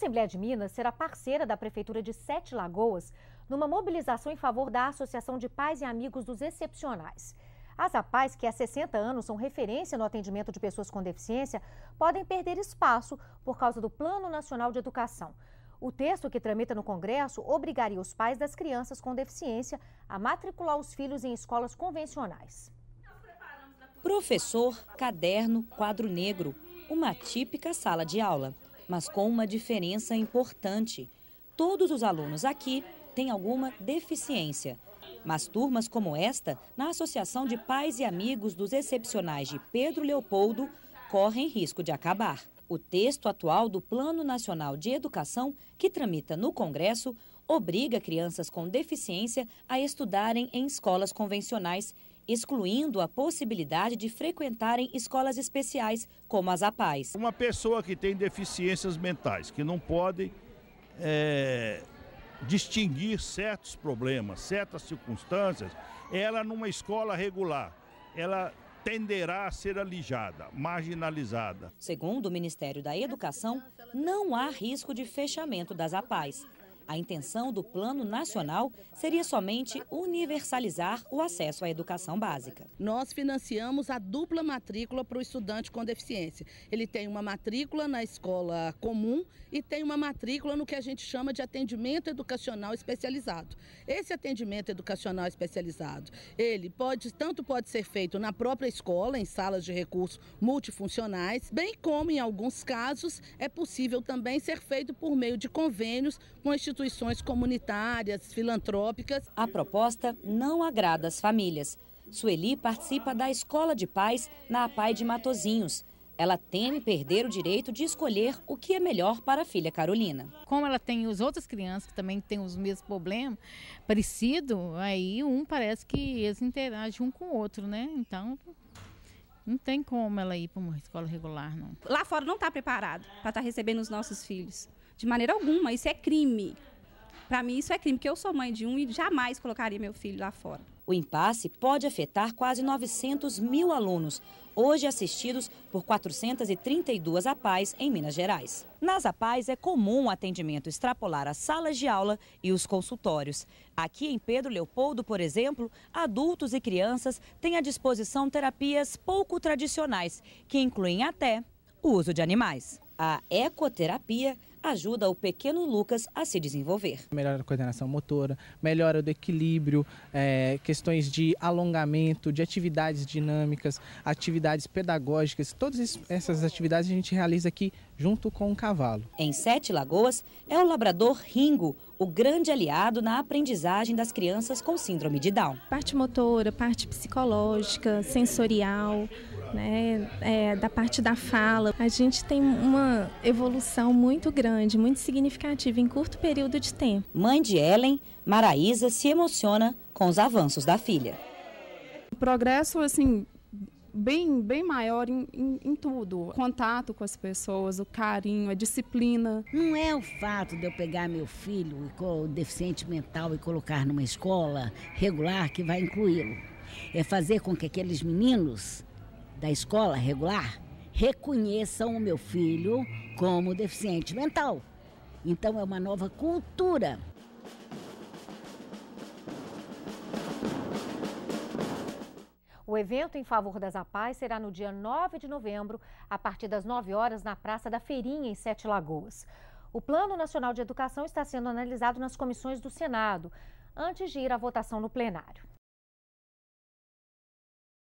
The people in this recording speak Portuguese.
Assembleia de Minas será parceira da Prefeitura de Sete Lagoas numa mobilização em favor da Associação de Pais e Amigos dos Excepcionais. As APAES, que há 60 anos são referência no atendimento de pessoas com deficiência, podem perder espaço por causa do Plano Nacional de Educação. O texto que tramita no Congresso obrigaria os pais das crianças com deficiência a matricular os filhos em escolas convencionais. Professor, caderno, quadro negro. Uma típica sala de aula mas com uma diferença importante. Todos os alunos aqui têm alguma deficiência. Mas turmas como esta, na Associação de Pais e Amigos dos Excepcionais de Pedro Leopoldo, correm risco de acabar. O texto atual do Plano Nacional de Educação, que tramita no Congresso, obriga crianças com deficiência a estudarem em escolas convencionais excluindo a possibilidade de frequentarem escolas especiais como as APAES. Uma pessoa que tem deficiências mentais, que não pode é, distinguir certos problemas, certas circunstâncias, ela numa escola regular, ela tenderá a ser alijada, marginalizada. Segundo o Ministério da Educação, não há risco de fechamento das APAES. A intenção do Plano Nacional seria somente universalizar o acesso à educação básica. Nós financiamos a dupla matrícula para o estudante com deficiência. Ele tem uma matrícula na escola comum e tem uma matrícula no que a gente chama de atendimento educacional especializado. Esse atendimento educacional especializado, ele pode tanto pode ser feito na própria escola, em salas de recursos multifuncionais, bem como em alguns casos é possível também ser feito por meio de convênios com instituições instituições comunitárias, filantrópicas. A proposta não agrada as famílias. Sueli participa da Escola de Pais na Pai de Matozinhos. Ela teme perder o direito de escolher o que é melhor para a filha Carolina. Como ela tem as outras crianças que também têm os mesmos problemas, parecido, aí um parece que eles interagem um com o outro, né? Então não tem como ela ir para uma escola regular, não. Lá fora não está preparado para estar tá recebendo os nossos filhos. De maneira alguma, isso é crime. Para mim, isso é crime, porque eu sou mãe de um e jamais colocaria meu filho lá fora. O impasse pode afetar quase 900 mil alunos, hoje assistidos por 432 APAES em Minas Gerais. Nas APAES é comum o atendimento extrapolar as salas de aula e os consultórios. Aqui em Pedro Leopoldo, por exemplo, adultos e crianças têm à disposição terapias pouco tradicionais, que incluem até o uso de animais. A ecoterapia ajuda o pequeno Lucas a se desenvolver. Melhora a coordenação motora, melhora do equilíbrio, é, questões de alongamento, de atividades dinâmicas, atividades pedagógicas. Todas essas atividades a gente realiza aqui junto com o cavalo. Em Sete Lagoas é o labrador Ringo, o grande aliado na aprendizagem das crianças com síndrome de Down. Parte motora, parte psicológica, sensorial né, é, da parte da fala. A gente tem uma evolução muito grande, muito significativa em curto período de tempo. Mãe de Ellen, Maraísa se emociona com os avanços da filha. O progresso, assim, bem, bem maior em, em, em, tudo. O contato com as pessoas, o carinho, a disciplina. Não é o fato de eu pegar meu filho deficiente mental e colocar numa escola regular que vai incluí-lo. É fazer com que aqueles meninos da escola regular reconheçam o meu filho como deficiente mental. Então é uma nova cultura. O evento em favor das APAES será no dia 9 de novembro, a partir das 9 horas, na Praça da Feirinha, em Sete Lagoas. O Plano Nacional de Educação está sendo analisado nas comissões do Senado, antes de ir à votação no plenário.